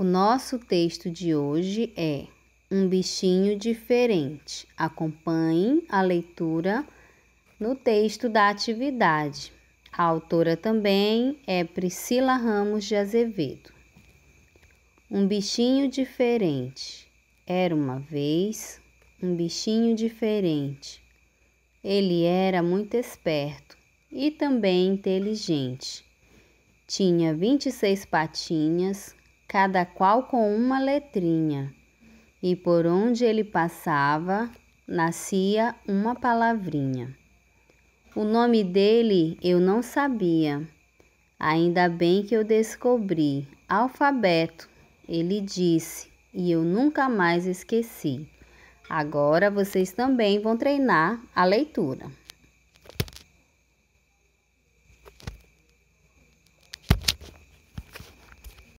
O nosso texto de hoje é Um Bichinho Diferente. Acompanhe a leitura no texto da atividade. A autora também é Priscila Ramos de Azevedo. Um bichinho diferente. Era uma vez um bichinho diferente. Ele era muito esperto e também inteligente. Tinha 26 patinhas, cada qual com uma letrinha, e por onde ele passava nascia uma palavrinha. O nome dele eu não sabia, ainda bem que eu descobri. Alfabeto, ele disse, e eu nunca mais esqueci. Agora vocês também vão treinar a leitura.